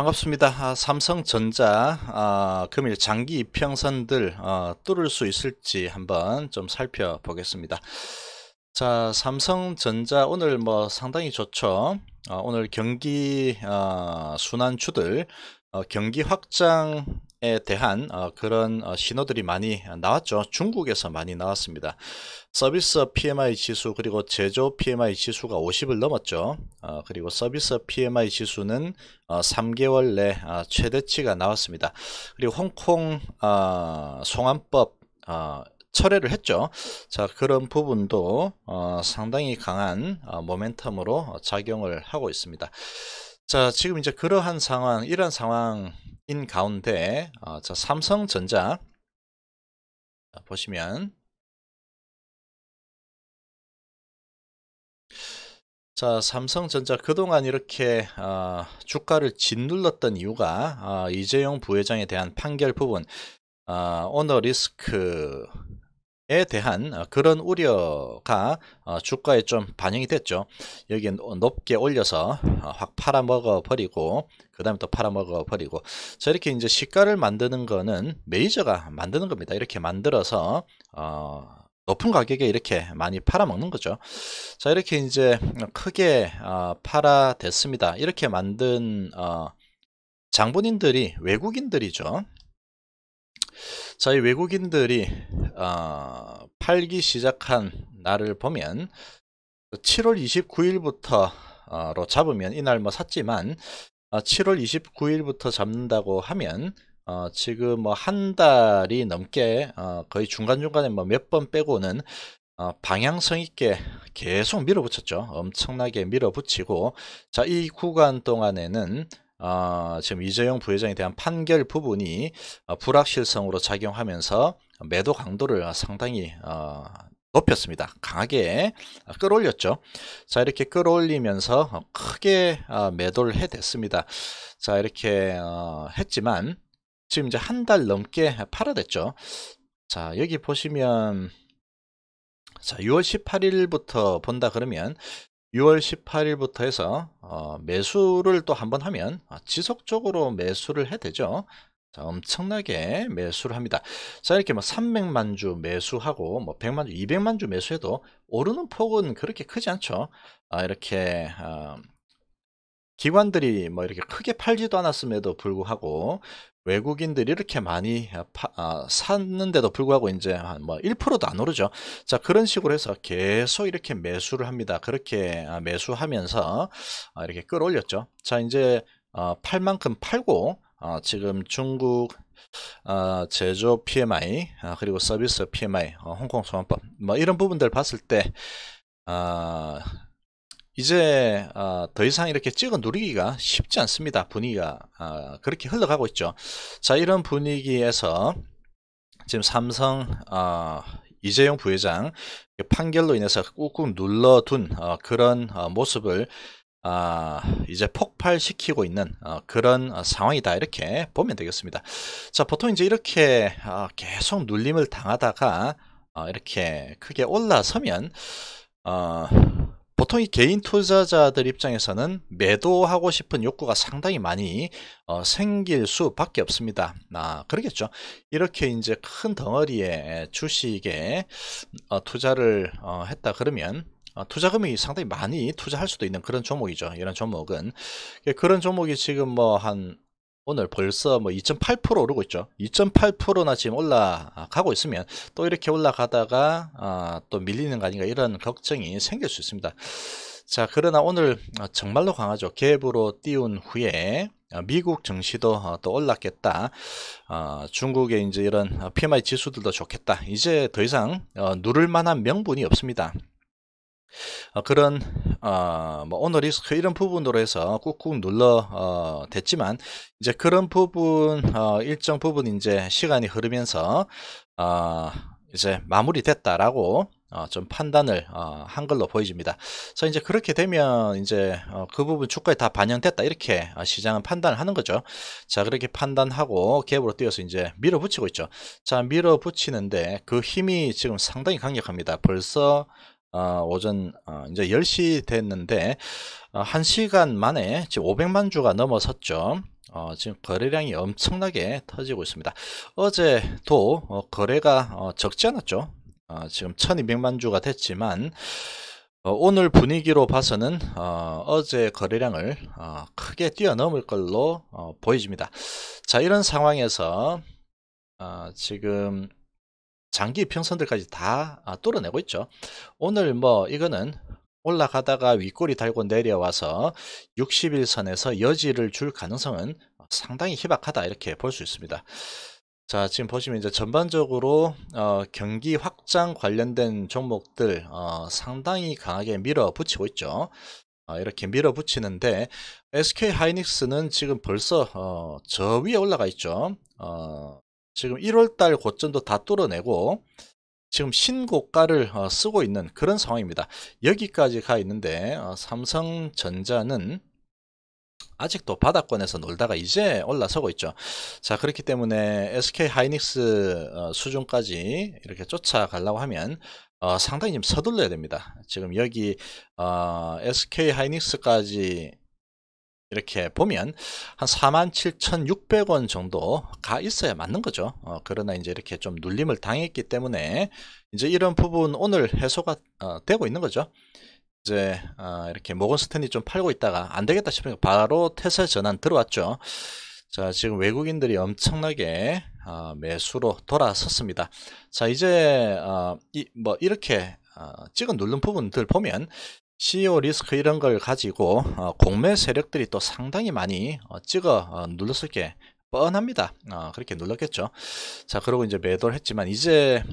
반갑습니다. 아, 삼성전자 어, 금일 장기 이평선들 어, 뚫을 수 있을지 한번 좀 살펴보겠습니다. 자, 삼성전자 오늘 뭐 상당히 좋죠. 어, 오늘 경기 어, 순환주들 어, 경기 확장 에 대한 어, 그런 어, 신호들이 많이 나왔죠. 중국에서 많이 나왔습니다. 서비스 PMI 지수 그리고 제조 PMI 지수가 50을 넘었죠. 어, 그리고 서비스 PMI 지수는 3개월 내 최대치가 나왔습니다. 그리고 홍콩 송환법 철회를 했죠. 자 그런 부분도 상당히 강한 모멘텀으로 작용을 하고 있습니다. 자 지금 이제 그러한 상황 이런 상황 인 가운데 어, 자 삼성전자 보시면 자 삼성전자 그동안 이렇게 어, 주가를 짓눌렀던 이유가 어, 이재용 부회장에 대한 판결 부분 어, 오너 리스크 에 대한 어, 그런 우려가 어, 주가에 좀 반영이 됐죠. 여기 높게 올려서 어, 확 팔아먹어 버리고 그 다음에 또 팔아먹어 버리고 저렇게 이제 시가를 만드는 거는 메이저가 만드는 겁니다. 이렇게 만들어서 어, 높은 가격에 이렇게 많이 팔아먹는 거죠. 자 이렇게 이제 크게 어, 팔아 됐습니다. 이렇게 만든 어, 장본인들이 외국인들이죠. 저희 외국인들이 어, 팔기 시작한 날을 보면 7월 29일부터 로 잡으면 이날 뭐 샀지만 7월 어, 29일부터 잡는다고 하면 어, 지금 뭐 한 달이 넘게 어, 거의 중간중간에 뭐 몇 번 빼고는 어, 방향성 있게 계속 밀어붙였죠. 엄청나게 밀어붙이고 자 이 구간 동안에는 어, 지금 이재용 부회장에 대한 판결 부분이 어, 불확실성으로 작용하면서 매도 강도를 상당히 어, 높였습니다. 강하게 끌어올렸죠. 자 이렇게 끌어올리면서 크게 매도를 해댔습니다. 자 이렇게 어, 했지만 지금 이제 한 달 넘게 팔아댔죠. 자 여기 보시면 자 6월 18일부터 본다 그러면 6월 18일부터 해서 어, 매수를 또 한번 하면 아, 지속적으로 매수를 해야 되죠. 자, 엄청나게 매수를 합니다. 자, 이렇게 뭐 300만 주 매수하고 뭐 100만 주, 200만 주 매수해도 오르는 폭은 그렇게 크지 않죠. 아, 이렇게 아, 기관들이 뭐 이렇게 크게 팔지도 않았음에도 불구하고 외국인들이 이렇게 많이 아, 파, 아, 샀는데도 불구하고 이제 한 뭐 1%도 안 오르죠. 자 그런 식으로 해서 계속 이렇게 매수를 합니다. 그렇게 아, 매수하면서 아, 이렇게 끌어올렸죠. 자 이제 어, 팔 만큼 팔고 어, 지금 중국 어, 제조 PMI 아, 그리고 서비스 PMI 홍콩 소환법 뭐 이런 부분들 봤을 때 이제 어, 더 이상 이렇게 찍어 누리기가 쉽지 않습니다. 분위기가 어, 그렇게 흘러가고 있죠. 자 이런 분위기에서 지금 삼성 어, 이재용 부회장 그 판결로 인해서 꾹꾹 눌러둔 어, 그런 어, 모습을 아, 이제 폭발시키고 있는 어, 그런 어, 상황이다 이렇게 보면 되겠습니다. 자 보통 이제 이렇게 어, 계속 눌림을 당하다가 어, 이렇게 크게 올라서면 어, 보통 이 개인 투자자들 입장에서는 매도하고 싶은 욕구가 상당히 많이 어, 생길 수밖에 없습니다. 아, 그러겠죠. 이렇게 이제 큰 덩어리의 주식에 어, 투자를 어, 했다 그러면 어, 투자금이 상당히 많이 투자할 수도 있는 그런 종목이죠. 이런 종목은 그런 종목이 지금 뭐한 오늘 벌써 뭐 2.8% 오르고 있죠. 2.8%나 지금 올라가고 있으면 또 이렇게 올라가다가 아, 또 밀리는 거 아닌가 이런 걱정이 생길 수 있습니다. 자 그러나 오늘 어, 정말로 강하죠. 갭으로 띄운 후에 어, 미국 증시도 어, 또 올랐겠다. 어, 중국의 이제 이런 PMI 지수들도 좋겠다. 이제 더 이상 누를 만한 명분이 없습니다. 어, 그런 어, 뭐 오너 리스크 이런 부분으로 해서 꾹꾹 눌러 어, 됐지만 이제 그런 부분 어, 일정 부분 이제 시간이 흐르면서 어, 이제 마무리됐다라고 어, 좀 판단을 어, 한 걸로 보여집니다. 그래서 이제 그렇게 되면 이제 어, 그 부분 주가에 다 반영됐다 이렇게 어, 시장은 판단을 하는 거죠. 자 그렇게 판단하고 갭으로 뛰어서 이제 밀어붙이고 있죠. 자 밀어붙이는데 그 힘이 지금 상당히 강력합니다. 벌써 어, 오전 어, 이제 10시 됐는데 어, 아, 1시간 만에 지금 500만 주가 넘어섰죠. 어, 지금 거래량이 엄청나게 터지고 있습니다. 어제도 어, 거래가 어, 적지 않았죠. 어, 지금 1200만 주가 됐지만 어, 오늘 분위기로 봐서는 어, 제 거래량을 어, 크게 뛰어넘을 걸로 어, 보여집니다. 자 이런 상황에서 어, 지금 장기 평선들까지 다 아, 뚫어내고 있죠. 오늘 뭐 이거는 올라가다가 윗골이 달고 내려와서 60일선에서 여지를 줄 가능성은 상당히 희박하다 이렇게 볼 수 있습니다. 자 지금 보시면 이제 전반적으로 어, 경기 확장 관련된 종목들 어, 상당히 강하게 밀어붙이고 있죠. 어, 이렇게 밀어붙이는데 SK 하이닉스는 지금 벌써 어, 저 위에 올라가 있죠. 어, 지금 1월달 고점도 다 뚫어내고 지금 신고가를 어, 쓰고 있는 그런 상황입니다. 여기까지 가 있는데 어, 삼성전자는 아직도 바닥권에서 놀다가 이제 올라서고 있죠. 자 그렇기 때문에 SK 하이닉스 어, 수준까지 이렇게 쫓아가려고 하면 상당히 좀 서둘러야 됩니다. 지금 여기 SK 하이닉스까지 이렇게 보면 한 47,600원 정도 가 있어야 맞는 거죠. 어, 그러나 이제 이렇게 좀 눌림을 당했기 때문에 이제 이런 부분 오늘 해소가 어, 되고 있는 거죠. 이제 어, 이렇게 모건스탠이 좀 팔고 있다가 안 되겠다 싶으니까 바로 태세 전환 들어왔죠. 자 지금 외국인들이 엄청나게 어, 매수로 돌아섰습니다. 자 이제 어, 이, 뭐 이렇게 어, 찍어 누른 부분들 보면 CEO 리스크 이런 걸 가지고 어, 공매 세력들이 또 상당히 많이 어, 찍어 어, 눌렀을 게 뻔합니다. 그렇게 눌렀겠죠. 자, 그러고 이제 매도를 했지만 이제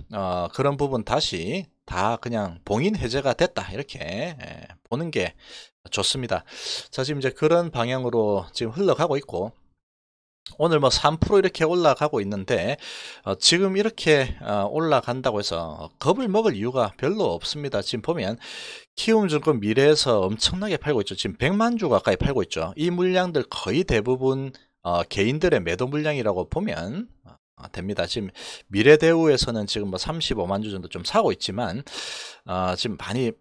그런 부분 다시 다 그냥 봉인 해제가 됐다 이렇게 예, 보는 게 좋습니다. 자, 지금 이제 그런 방향으로 지금 흘러가고 있고 오늘 뭐 3% 이렇게 올라가고 있는데 어, 지금 이렇게 어, 올라간다고 해서 겁을 먹을 이유가 별로 없습니다. 지금 보면 키움증권 미래에서 엄청나게 팔고 있죠. 지금 100만 주 가까이 팔고 있죠. 이 물량들 거의 대부분 어, 개인들의 매도 물량이라고 보면 어, 됩니다. 지금 미래대우에서는 지금 뭐 35만 주 정도 좀 사고 있지만 어, 지금 많이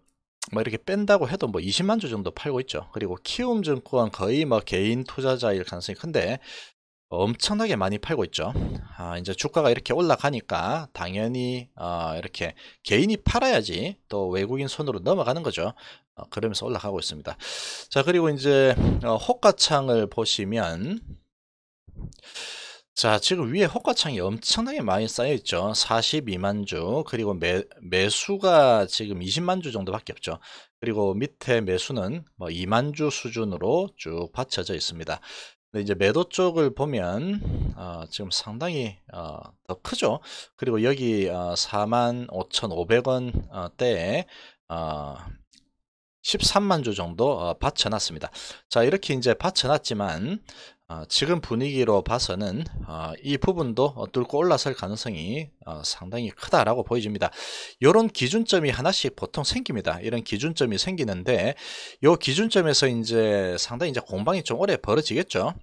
뭐 이렇게 뺀다고 해도 뭐 20만 주 정도 팔고 있죠. 그리고 키움증권 거의 뭐 개인 투자자일 가능성이 큰데 엄청나게 많이 팔고 있죠 아, 이제 주가가 이렇게 올라가니까 당연히 어, 이렇게 개인이 팔아야지 또 외국인 손으로 넘어가는 거죠 어, 그러면서 올라가고 있습니다 자 그리고 이제 어, 호가창을 보시면 자 지금 위에 호가창이 엄청나게 많이 쌓여있죠 42만주 그리고 매, 매수가 지금 20만주 정도밖에 없죠 그리고 밑에 매수는 뭐 2만주 수준으로 쭉 받쳐져 있습니다 근데 이제 매도 쪽을 보면 어, 지금 상당히 어, 더 크죠. 그리고 여기 어, 45,500원 어, 대에 어, 13만 주 정도 어, 받쳐놨습니다. 자 이렇게 이제 받쳐놨지만 어, 지금 분위기로 봐서는 어, 이 부분도 어, 뚫고 올라설 가능성이 어, 상당히 크다라고 보여집니다. 이런 기준점이 하나씩 보통 생깁니다. 이런 기준점이 생기는데 이 기준점에서 이제 상당히 이제 공방이 좀 오래 벌어지겠죠.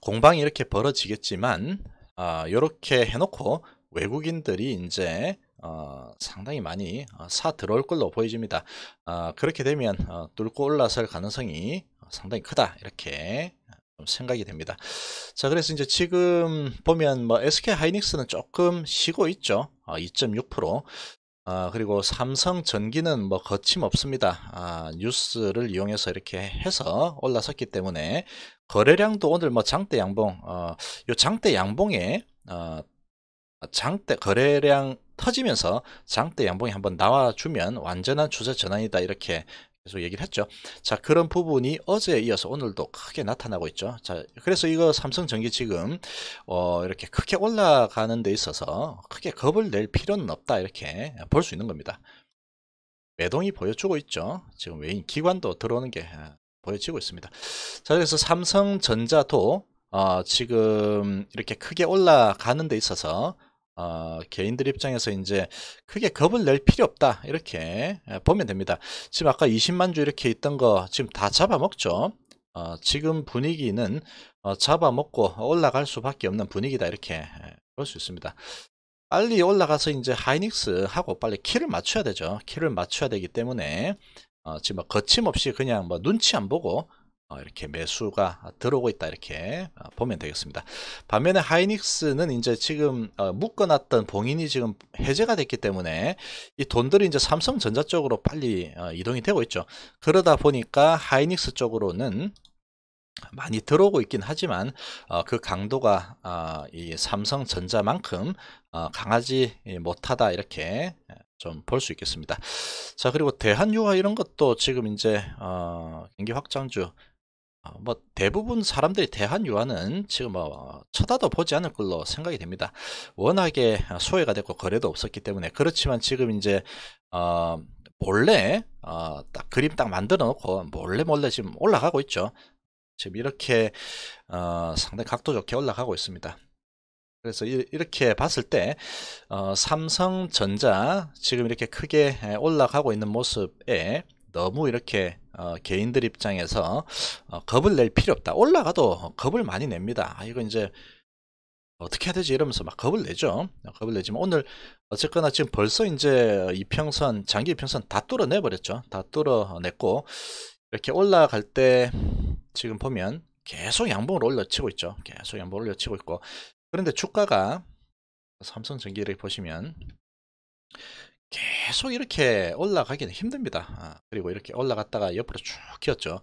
공방이 이렇게 벌어지겠지만 어, 아, 이렇게 해놓고 외국인들이 이제 어, 상당히 많이 어, 사 들어올 걸로 보여집니다. 어, 그렇게 되면 어, 뚫고 올라설 가능성이 상당히 크다 이렇게 생각이 됩니다. 자 그래서 이제 지금 보면 뭐 SK 하이닉스는 조금 쉬고 있죠. 2.6% 아, 아, 그리고 삼성 전기는 뭐 거침없습니다. 아, 뉴스를 이용해서 이렇게 해서 올라섰기 때문에 거래량도 오늘 뭐 장대 양봉 어, 요 장대 양봉에 어, 장대 거래량 터지면서 장대 양봉이 한번 나와주면 완전한 추세 전환이다 이렇게 계속 얘기를 했죠. 자 그런 부분이 어제에 이어서 오늘도 크게 나타나고 있죠. 자 그래서 이거 삼성전기 지금 어, 이렇게 크게 올라가는 데 있어서 크게 겁을 낼 필요는 없다 이렇게 볼 수 있는 겁니다. 매동이 보여주고 있죠. 지금 외인 기관도 들어오는 게 예. 보여지고 있습니다. 자, 그래서 삼성전자도 어, 지금 이렇게 크게 올라가는 데 있어서 어, 개인들 입장에서 이제 크게 겁을 낼 필요 없다 이렇게 예, 보면 됩니다. 지금 아까 20만 주 이렇게 있던 거 지금 다 잡아먹죠. 어, 지금 분위기는 어, 잡아먹고 올라갈 수밖에 없는 분위기다 이렇게 예, 볼수 있습니다. 빨리 올라가서 이제 하이닉스하고 빨리 키를 맞춰야 되죠. 키를 맞춰야 되기 때문에 어, 지금 거침없이 그냥 뭐 눈치 안 보고 어, 이렇게 매수가 들어오고 있다 이렇게 어, 보면 되겠습니다. 반면에 하이닉스는 이제 지금 어, 묶어놨던 봉인이 지금 해제가 됐기 때문에 이 돈들이 이제 삼성전자 쪽으로 빨리 어, 이동이 되고 있죠. 그러다 보니까 하이닉스 쪽으로는 많이 들어오고 있긴 하지만 어, 그 강도가 어, 이 삼성전자만큼 어, 강하지 못하다 이렇게 좀볼수 있겠습니다. 자 그리고 대한유화 이런 것도 지금 이제 어, 경기 확장주 어, 뭐 대부분 사람들이 대한유화는 지금 뭐 쳐다도 보지 않을 걸로 생각이 됩니다. 워낙에 소외가 됐고 거래도 없었기 때문에 그렇지만 지금 이제 어, 몰래 어, 딱 그림 딱 만들어 놓고 몰래 몰래 지금 올라가고 있죠. 지금 이렇게 어, 상당히 각도 좋게 올라가고 있습니다. 그래서 이렇게 봤을 때 어, 삼성전자 지금 이렇게 크게 올라가고 있는 모습에 너무 이렇게 어, 개인들 입장에서 어, 겁을 낼 필요 없다. 올라가도 겁을 많이 냅니다. 아, 이거 이제 어떻게 해야 되지 이러면서 막 겁을 내죠. 어, 겁을 내지만 오늘 어쨌거나 지금 벌써 이제 이평선 장기 이평선 다 뚫어내 버렸죠. 다 뚫어냈고 이렇게 올라갈 때 지금 보면 계속 양봉을 올려치고 있죠. 계속 양봉을 올려치고 있고 그런데 주가가 삼성전기를 보시면 계속 이렇게 올라가기는 힘듭니다. 아, 그리고 이렇게 올라갔다가 옆으로 쭉 기었죠.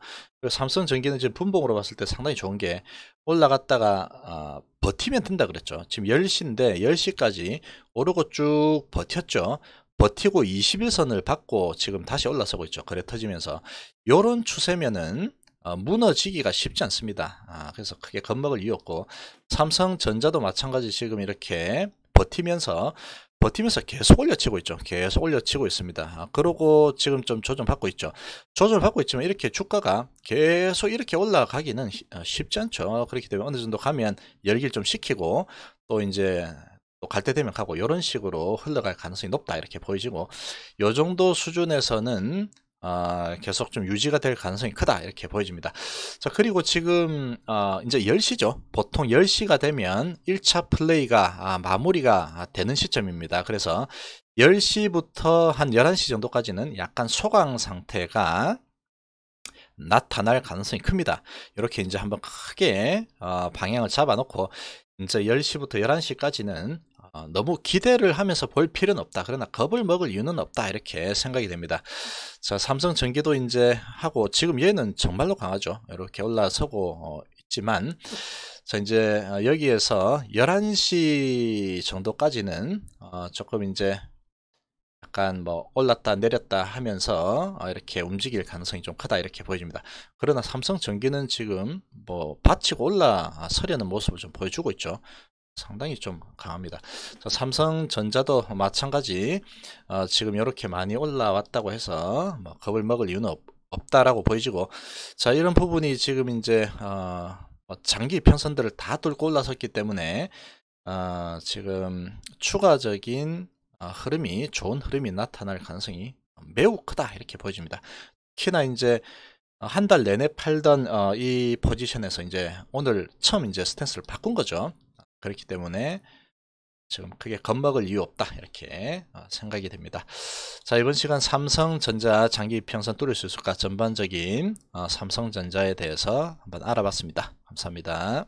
삼성전기는 지금 분봉으로 봤을 때 상당히 좋은 게 올라갔다가 아, 버티면 된다 그랬죠. 지금 10시인데 10시까지 오르고 쭉 버텼죠. 버티고 21선을 받고 지금 다시 올라서고 있죠. 그래 터지면서 이런 추세면은 어, 무너지기가 쉽지 않습니다. 아, 그래서 크게 겁먹을 이유 없고 삼성전자도 마찬가지 지금 이렇게 버티면서 버티면서 계속 올려치고 있죠. 계속 올려치고 있습니다. 아, 그러고 지금 좀 조정받고 있죠. 조정받고 있지만 이렇게 주가가 계속 이렇게 올라가기는 어, 쉽지 않죠. 그렇기 때문에 어느 정도 가면 열기를 좀 식히고 또 이제 갈때 되면 가고 이런 식으로 흘러갈 가능성이 높다 이렇게 보이지고 요 정도 수준에서는 어, 계속 좀 유지가 될 가능성이 크다 이렇게 보여집니다 자 그리고 지금 어, 이제 10시죠 보통 10시가 되면 1차 플레이가 아, 마무리가 되는 시점입니다 그래서 10시부터 한 11시 정도까지는 약간 소강 상태가 나타날 가능성이 큽니다 이렇게 이제 한번 크게 어, 방향을 잡아 놓고 이제 10시부터 11시까지는 어, 너무 기대를 하면서 볼 필요는 없다. 그러나 겁을 먹을 이유는 없다. 이렇게 생각이 됩니다. 자, 삼성 전기도 이제 하고 지금 얘는 정말로 강하죠. 이렇게 올라서고 어, 있지만 자, 이제 어, 여기에서 11시 정도까지는 조금 이제 약간 뭐 올랐다 내렸다 하면서 이렇게 움직일 가능성이 좀 크다 이렇게 보여집니다. 그러나 삼성 전기는 지금 뭐 받치고 올라서려는 모습을 좀 보여주고 있죠. 상당히 좀 강합니다. 삼성전자도 마찬가지 어, 지금 이렇게 많이 올라왔다고 해서 뭐 겁을 먹을 이유는 없, 없다라고 보여지고 자 이런 부분이 지금 이제 어, 뭐 장기 편선들을 다 뚫고 올라섰기 때문에 어, 지금 추가적인 어, 흐름이 좋은 흐름이 나타날 가능성이 매우 크다 이렇게 보여집니다. 특히나 이제 한 달 내내 팔던 어, 이 포지션에서 이제 오늘 처음 이제 스탠스를 바꾼 거죠. 그렇기 때문에 지금 크게 겁먹을 이유 없다 이렇게 어, 생각이 됩니다 자 이번 시간 삼성전자 장기 평선 뚫을 수 있을까 전반적인 어, 삼성전자에 대해서 한번 알아봤습니다 감사합니다